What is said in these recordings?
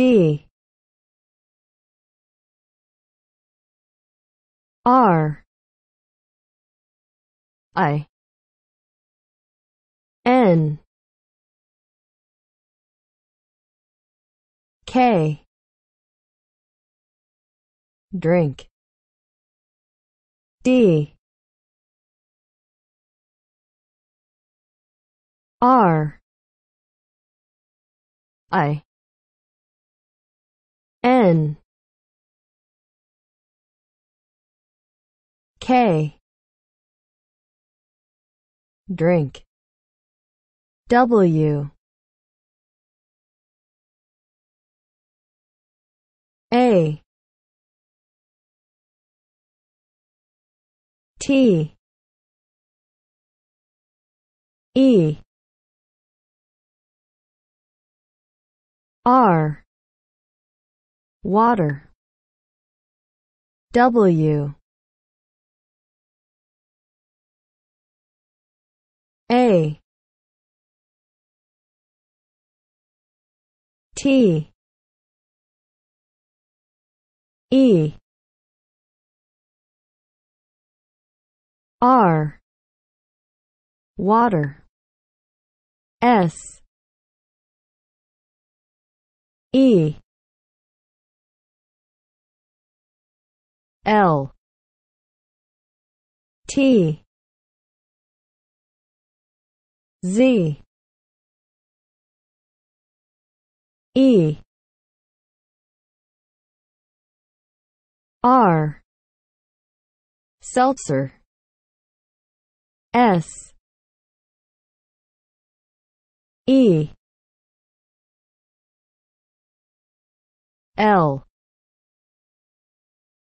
D R I N K drink D R I N K drink W A T E R water W A T E R water S E L T Z E R Seltzer S E L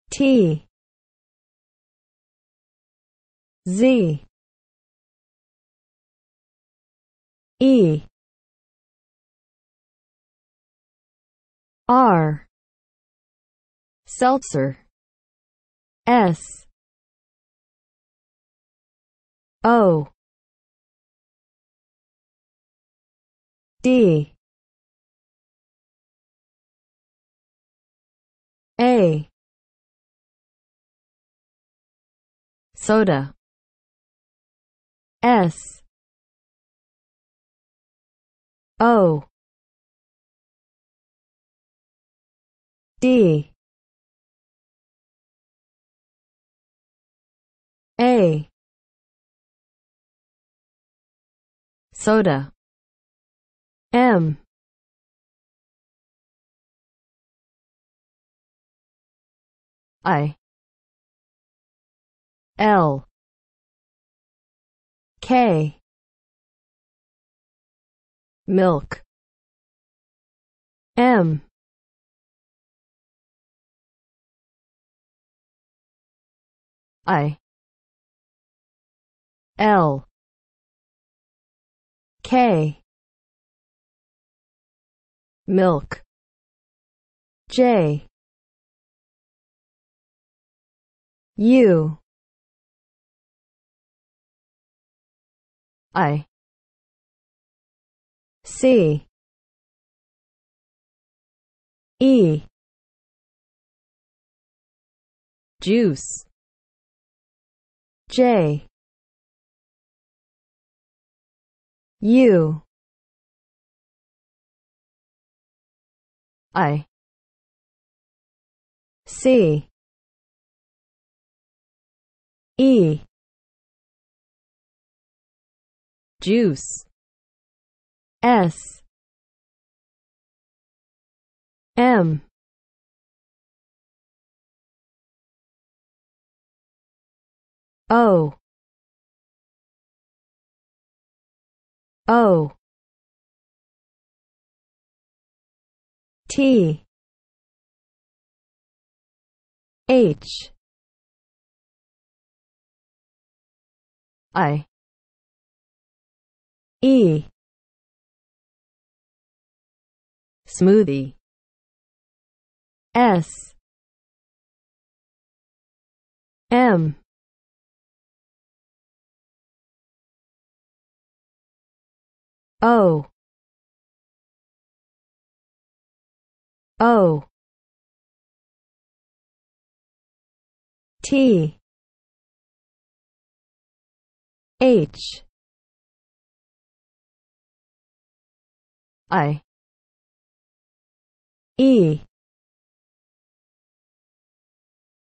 T Z E R Seltzer S O D Soda S O D A Soda M I L K milk M I L K milk J U I C E juice J U I C E juice S M O O T H I E smoothie S M O O T H I E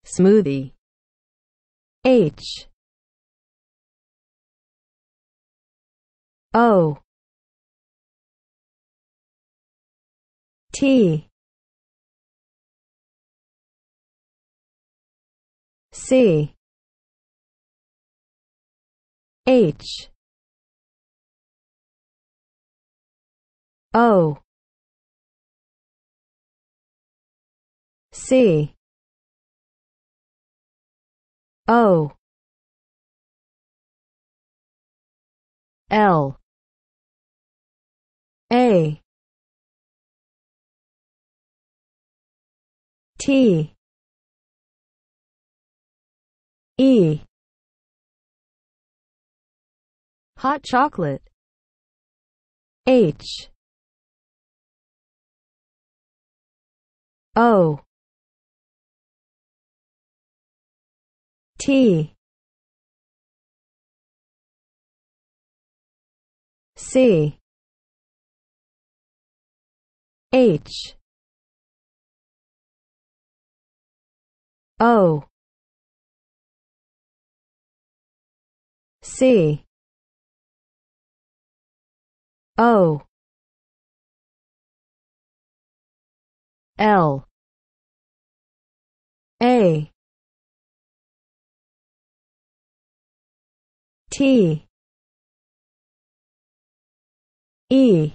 smoothie H O T C H O C O L A T E Hot chocolate H O T C H O C O L A T E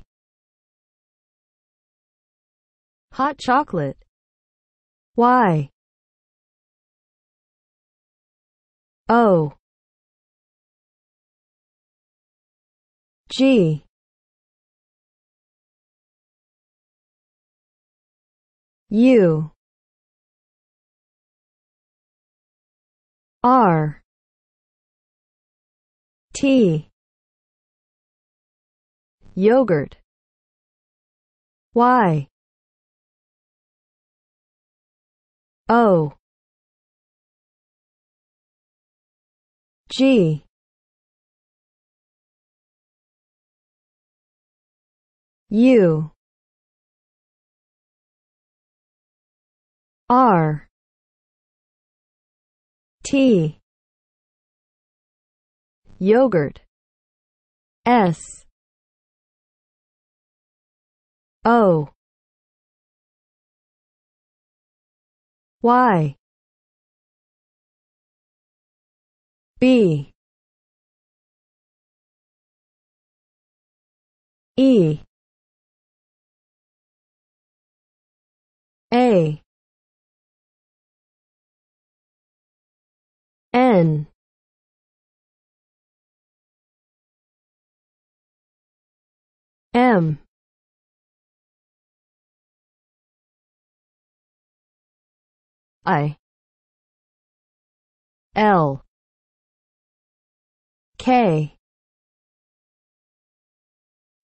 Hot chocolate Y O G U R T yogurt y o g u R T yogurt S O Y B E A M I L K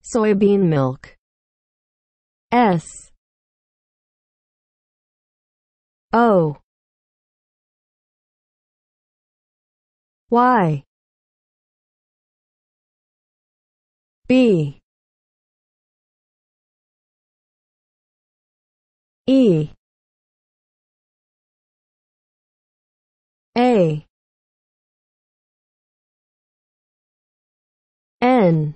soybean milk S O Y B E A N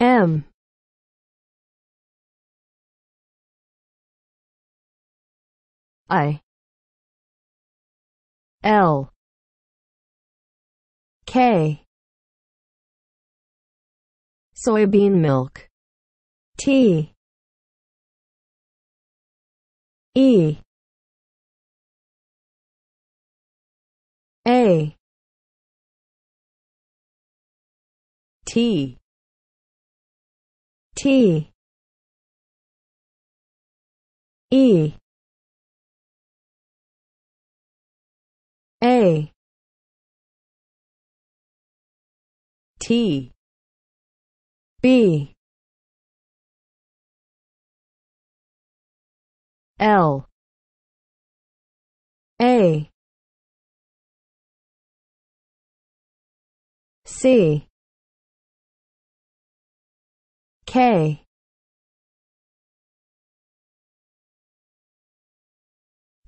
M I L K soybean milk T E A T T E A T B L A C K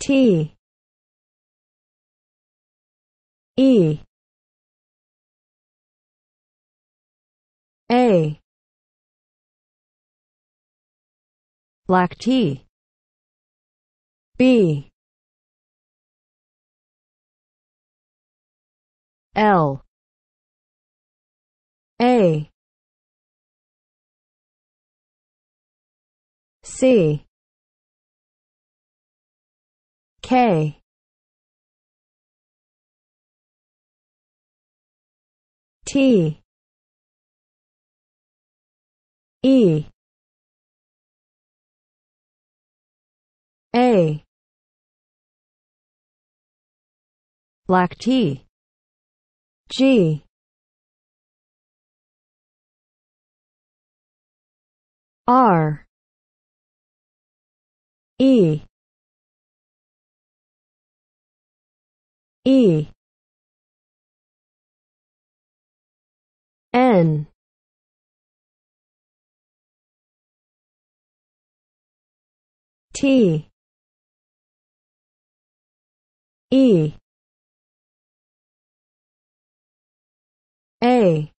T E A black tea B L A C K T E A black tea G R E E N T E A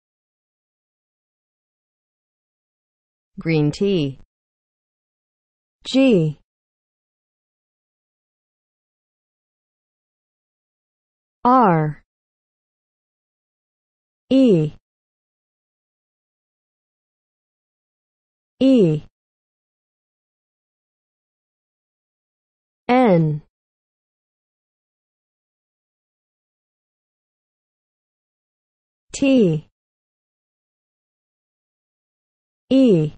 Green tea G R E E N T E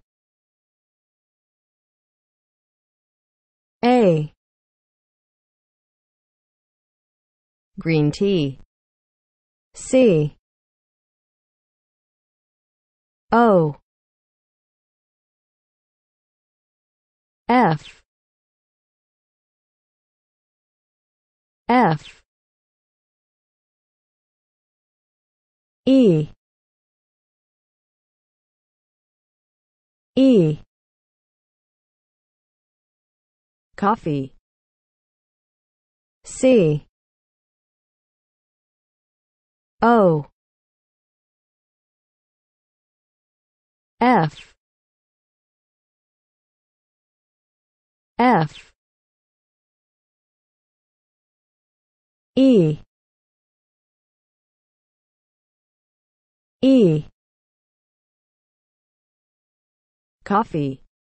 A Green tea C O F F E E coffee C O F F E E coffee